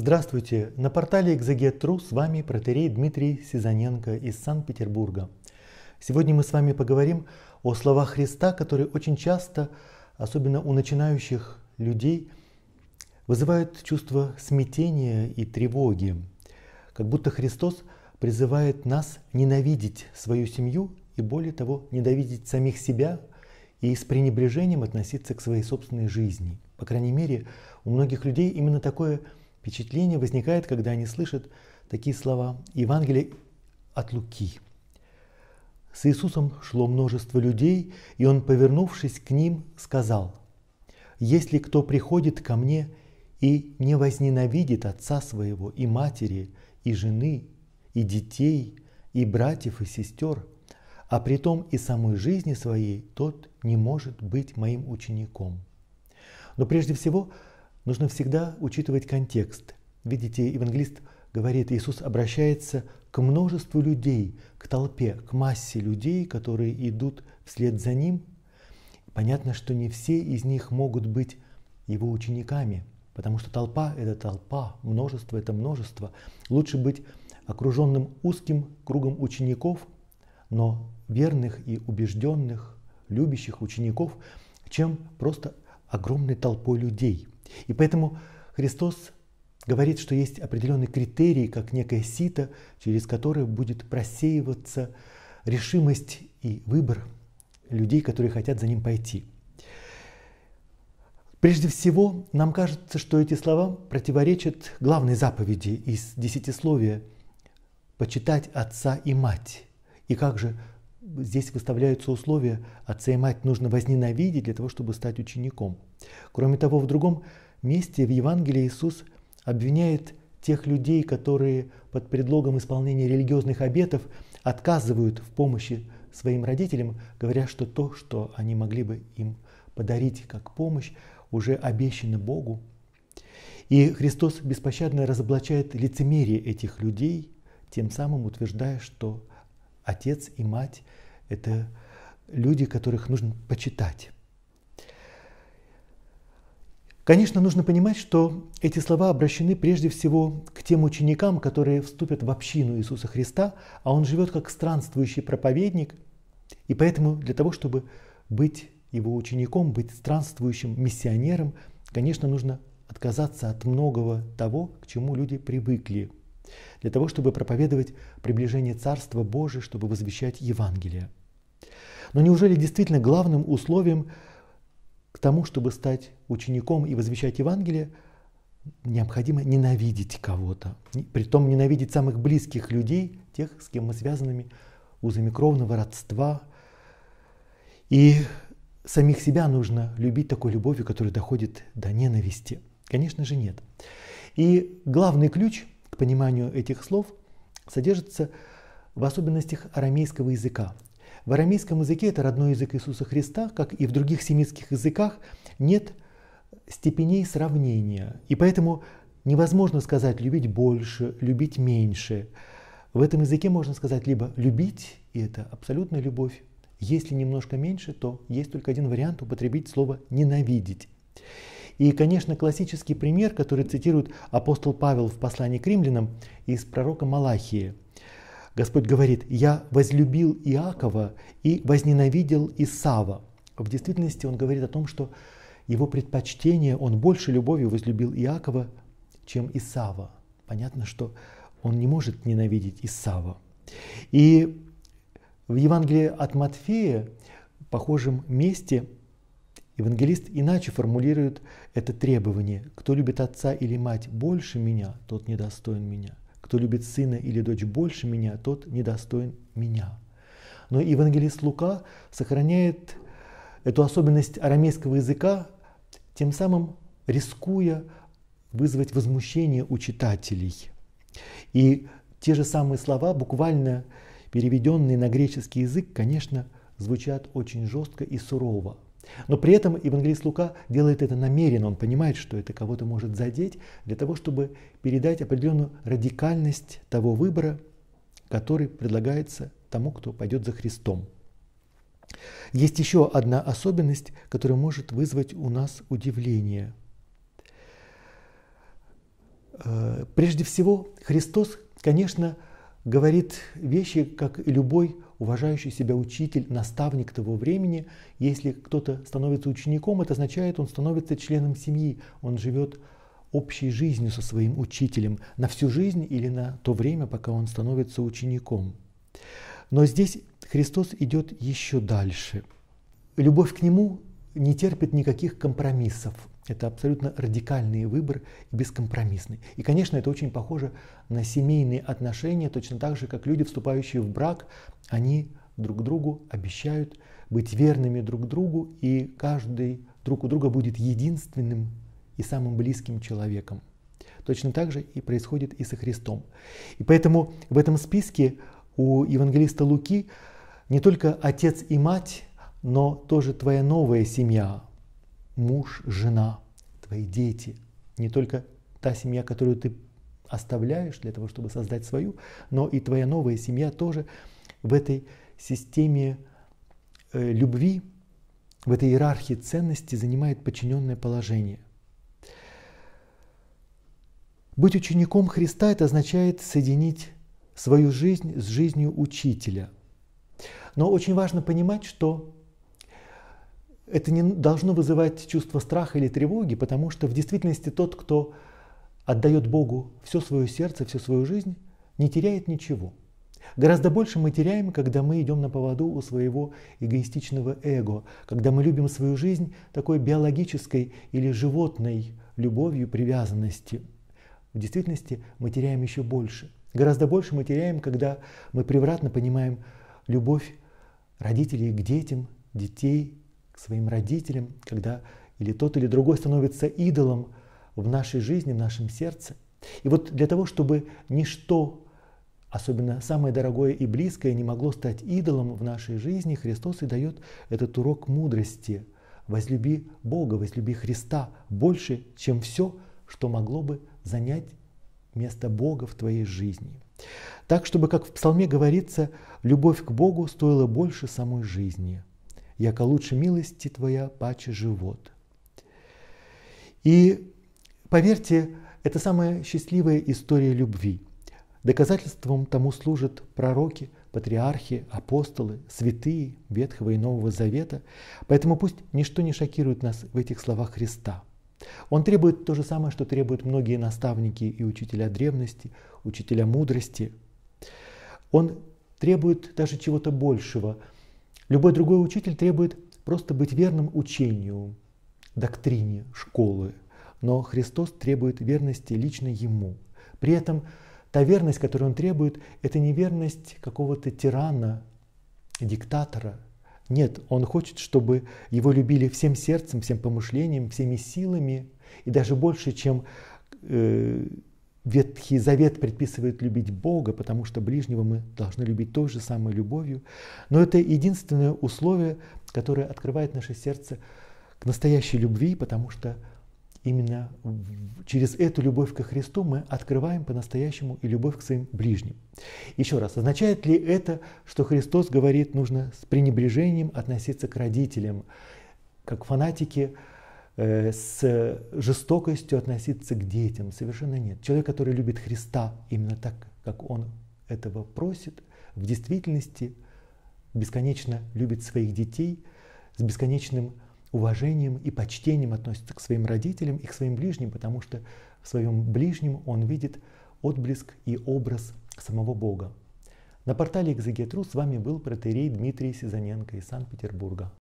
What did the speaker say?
Здравствуйте! На портале Экзегет.ру с вами протерей Дмитрий Сизаненко из Санкт-Петербурга. Сегодня мы с вами поговорим о словах Христа, которые очень часто, особенно у начинающих людей, вызывают чувство смятения и тревоги. Как будто Христос призывает нас ненавидеть свою семью и, более того, ненавидеть самих себя и с пренебрежением относиться к своей собственной жизни. По крайней мере, у многих людей именно такое – Впечатление возникает, когда они слышат такие слова Евангелие от Луки. С Иисусом шло множество людей, и он, повернувшись к ним, сказал, «Если кто приходит ко мне и не возненавидит отца своего и матери, и жены, и детей, и братьев, и сестер, а при том и самой жизни своей, тот не может быть моим учеником». Но прежде всего – Нужно всегда учитывать контекст. Видите, евангелист говорит, Иисус обращается к множеству людей, к толпе, к массе людей, которые идут вслед за Ним. Понятно, что не все из них могут быть Его учениками, потому что толпа – это толпа, множество – это множество. Лучше быть окруженным узким кругом учеников, но верных и убежденных, любящих учеников, чем просто огромной толпой людей – и поэтому Христос говорит, что есть определенный критерий, как некое сито, через которое будет просеиваться решимость и выбор людей, которые хотят за ним пойти. Прежде всего, нам кажется, что эти слова противоречат главной заповеди из десятисловия «почитать отца и мать». И как же здесь выставляются условия «отца и мать нужно возненавидеть для того, чтобы стать учеником». Кроме того, в другом месте в Евангелии Иисус обвиняет тех людей, которые под предлогом исполнения религиозных обетов отказывают в помощи своим родителям, говоря, что то, что они могли бы им подарить как помощь, уже обещано Богу. И Христос беспощадно разоблачает лицемерие этих людей, тем самым утверждая, что отец и мать – это люди, которых нужно почитать. Конечно, нужно понимать, что эти слова обращены прежде всего к тем ученикам, которые вступят в общину Иисуса Христа, а Он живет как странствующий проповедник, и поэтому для того, чтобы быть его учеником, быть странствующим миссионером, конечно, нужно отказаться от многого того, к чему люди привыкли, для того, чтобы проповедовать приближение Царства Божия, чтобы возвещать Евангелие. Но неужели действительно главным условием к тому, чтобы стать учеником и возвещать Евангелие, необходимо ненавидеть кого-то. Притом ненавидеть самых близких людей, тех, с кем мы связаны узами кровного родства. И самих себя нужно любить такой любовью, которая доходит до ненависти. Конечно же нет. И главный ключ к пониманию этих слов содержится в особенностях арамейского языка. В арамейском языке это родной язык Иисуса Христа, как и в других семитских языках, нет степеней сравнения. И поэтому невозможно сказать «любить больше», «любить меньше». В этом языке можно сказать либо «любить», и это абсолютная любовь, если немножко меньше, то есть только один вариант употребить слово «ненавидеть». И, конечно, классический пример, который цитирует апостол Павел в послании к римлянам из пророка Малахии – Господь говорит, я возлюбил Иакова и возненавидел Исава. В действительности он говорит о том, что его предпочтение, он больше любовью возлюбил Иакова, чем Исава. Понятно, что он не может ненавидеть Исава. И в Евангелии от Матфея, в похожем месте, евангелист иначе формулирует это требование. Кто любит отца или мать больше меня, тот недостоин меня – кто любит сына или дочь больше меня, тот недостоин меня. Но евангелист Лука сохраняет эту особенность арамейского языка, тем самым рискуя вызвать возмущение у читателей. И те же самые слова, буквально переведенные на греческий язык, конечно, звучат очень жестко и сурово. Но при этом евангелист Лука делает это намеренно, он понимает, что это кого-то может задеть, для того, чтобы передать определенную радикальность того выбора, который предлагается тому, кто пойдет за Христом. Есть еще одна особенность, которая может вызвать у нас удивление. Э, прежде всего, Христос, конечно, говорит вещи, как и любой уважающий себя учитель, наставник того времени. Если кто-то становится учеником, это означает, он становится членом семьи, он живет общей жизнью со своим учителем на всю жизнь или на то время, пока он становится учеником. Но здесь Христос идет еще дальше. Любовь к Нему не терпит никаких компромиссов. Это абсолютно радикальный выбор, бескомпромиссный. И, конечно, это очень похоже на семейные отношения, точно так же, как люди, вступающие в брак, они друг другу обещают быть верными друг другу, и каждый друг у друга будет единственным и самым близким человеком. Точно так же и происходит и со Христом. И поэтому в этом списке у евангелиста Луки не только отец и мать но тоже твоя новая семья, муж, жена, твои дети, не только та семья, которую ты оставляешь для того, чтобы создать свою, но и твоя новая семья тоже в этой системе э, любви, в этой иерархии ценностей занимает подчиненное положение. Быть учеником Христа – это означает соединить свою жизнь с жизнью учителя. Но очень важно понимать, что это не должно вызывать чувство страха или тревоги, потому что в действительности тот, кто отдает Богу все свое сердце, всю свою жизнь, не теряет ничего. Гораздо больше мы теряем, когда мы идем на поводу у своего эгоистичного эго, когда мы любим свою жизнь такой биологической или животной любовью, привязанности. В действительности мы теряем еще больше. Гораздо больше мы теряем, когда мы превратно понимаем любовь родителей к детям, детей своим родителям, когда или тот, или другой становится идолом в нашей жизни, в нашем сердце. И вот для того, чтобы ничто, особенно самое дорогое и близкое, не могло стать идолом в нашей жизни, Христос и дает этот урок мудрости. Возлюби Бога, возлюби Христа больше, чем все, что могло бы занять место Бога в твоей жизни. Так, чтобы, как в псалме говорится, любовь к Богу стоила больше самой жизни – яка лучше милости Твоя, паче живот. И поверьте, это самая счастливая история любви. Доказательством тому служат пророки, патриархи, апостолы, святые Ветхого и Нового Завета. Поэтому пусть ничто не шокирует нас в этих словах Христа. Он требует то же самое, что требуют многие наставники и учителя древности, учителя мудрости. Он требует даже чего-то большего – Любой другой учитель требует просто быть верным учению, доктрине, школы. Но Христос требует верности лично Ему. При этом та верность, которую Он требует, это не верность какого-то тирана, диктатора. Нет, Он хочет, чтобы Его любили всем сердцем, всем помышлением, всеми силами и даже больше, чем э, Ветхий Завет предписывает любить Бога, потому что ближнего мы должны любить той же самой любовью. Но это единственное условие, которое открывает наше сердце к настоящей любви, потому что именно через эту любовь ко Христу мы открываем по-настоящему и любовь к своим ближним. Еще раз, означает ли это, что Христос говорит, нужно с пренебрежением относиться к родителям, как фанатики, Э, с жестокостью относиться к детям. Совершенно нет. Человек, который любит Христа именно так, как он этого просит, в действительности бесконечно любит своих детей, с бесконечным уважением и почтением относится к своим родителям и к своим ближним, потому что в своем ближнем он видит отблеск и образ самого Бога. На портале «Экзегетру» с вами был протерей Дмитрий Сизаненко из Санкт-Петербурга.